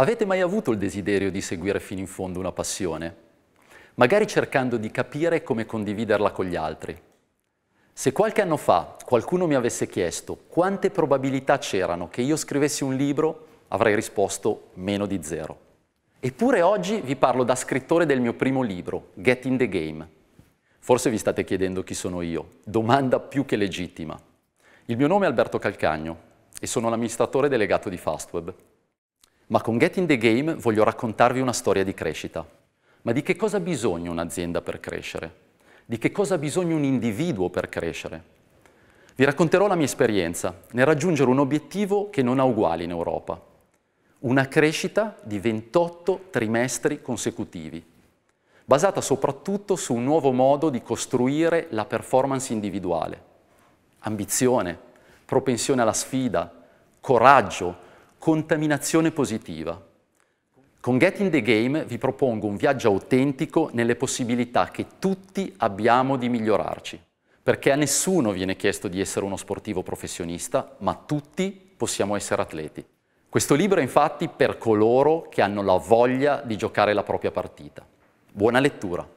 Avete mai avuto il desiderio di seguire fino in fondo una passione? Magari cercando di capire come condividerla con gli altri. Se qualche anno fa qualcuno mi avesse chiesto quante probabilità c'erano che io scrivessi un libro, avrei risposto meno di zero. Eppure oggi vi parlo da scrittore del mio primo libro, Get in the Game. Forse vi state chiedendo chi sono io, domanda più che legittima. Il mio nome è Alberto Calcagno e sono l'amministratore delegato di Fastweb, ma con Get in the Game voglio raccontarvi una storia di crescita. Ma di che cosa ha bisogno un'azienda per crescere? Di che cosa ha bisogno un individuo per crescere? Vi racconterò la mia esperienza nel raggiungere un obiettivo che non ha uguali in Europa. Una crescita di 28 trimestri consecutivi, basata soprattutto su un nuovo modo di costruire la performance individuale. Ambizione, propensione alla sfida, coraggio, Contaminazione positiva. Con Get in the Game vi propongo un viaggio autentico nelle possibilità che tutti abbiamo di migliorarci, perché a nessuno viene chiesto di essere uno sportivo professionista, ma tutti possiamo essere atleti. Questo libro è infatti per coloro che hanno la voglia di giocare la propria partita. Buona lettura!